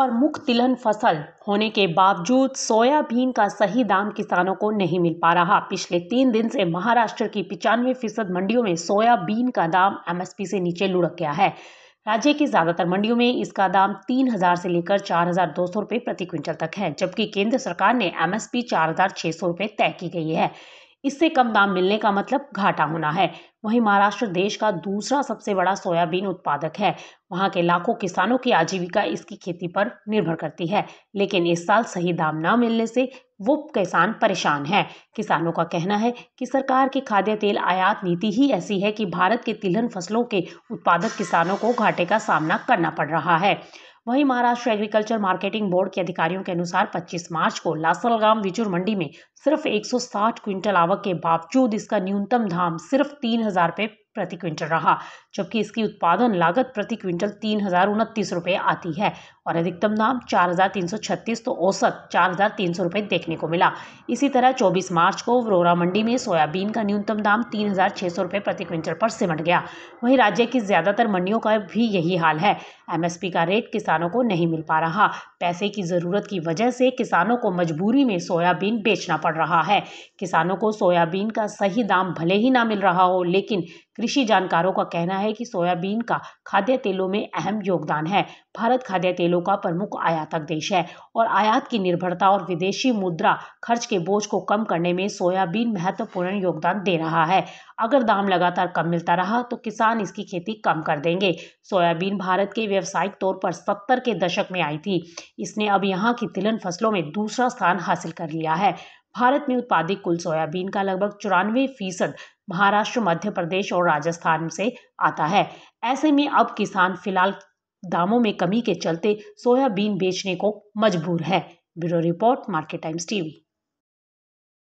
प्रमुख तिलहन फसल होने के बावजूद सोयाबीन का सही दाम किसानों को नहीं मिल पा रहा पिछले तीन दिन से महाराष्ट्र की पिचानवे फीसद मंडियों में सोयाबीन का दाम एमएसपी से नीचे लुढ़क गया है राज्य की ज्यादातर मंडियों में इसका दाम तीन हजार से लेकर चार हजार दो सौ रुपये प्रति क्विंटल तक है जबकि केंद्र सरकार ने एमएसपी चार हजार सौ रुपये तय की गई है इससे कम दाम मिलने का मतलब घाटा होना है वहीं महाराष्ट्र देश का दूसरा सबसे बड़ा सोयाबीन उत्पादक है वहां के लाखों किसानों की आजीविका इसकी खेती पर निर्भर करती है लेकिन इस साल सही दाम न मिलने से वो किसान परेशान है किसानों का कहना है कि सरकार की खाद्य तेल आयात नीति ही ऐसी है कि भारत के तिलहन फसलों के उत्पादक किसानों को घाटे का सामना करना पड़ रहा है वहीं महाराष्ट्र एग्रीकल्चर मार्केटिंग बोर्ड के अधिकारियों के अनुसार 25 मार्च को लासलगाम विचुर मंडी में सिर्फ 160 क्विंटल आवक के बावजूद इसका न्यूनतम दाम सिर्फ तीन हजार रुपये प्रति क्विंटल रहा जबकि इसकी उत्पादन लागत प्रति क्विंटल तीन हजार उनतीस रुपये आती है और अधिकतम दाम चार हज़ार तीन सौ छत्तीस तो औसत चार हज़ार तीन सौ रुपये देखने को मिला इसी तरह चौबीस मार्च को वरोरा मंडी में सोयाबीन का न्यूनतम दाम तीन हज़ार छह सौ रुपये प्रति क्विंटल पर सिमट गया वहीं राज्य की ज़्यादातर मंडियों का भी यही हाल है एमएसपी का रेट किसानों को नहीं मिल पा रहा पैसे की ज़रूरत की वजह से किसानों को मजबूरी में सोयाबीन बेचना पड़ रहा है किसानों को सोयाबीन का सही दाम भले ही ना मिल रहा हो लेकिन कृषि जानकारों का कहना है कि सोयाबीन का खाद्य तेलों में अहम योगदान है भारत खाद्य तेलों तेलों का प्रमुख आयातक देश है और आयात की निर्भरता और विदेशी मुद्रा खर्च के बोझ को कम करने में सोयाबीन महत्वपूर्ण योगदान दे रहा है अगर दाम लगातार कम मिलता रहा तो किसान इसकी खेती कम कर देंगे सोयाबीन भारत के व्यावसायिक तौर पर सत्तर के दशक में आई थी इसने अब यहाँ की तिलन फसलों में दूसरा स्थान हासिल कर लिया है भारत में उत्पादित कुल सोयाबीन का लगभग चौरानवे फीसद महाराष्ट्र मध्य प्रदेश और राजस्थान से आता है ऐसे में अब किसान फिलहाल दामों में कमी के चलते सोयाबीन बेचने को मजबूर है bureau report Market Times TV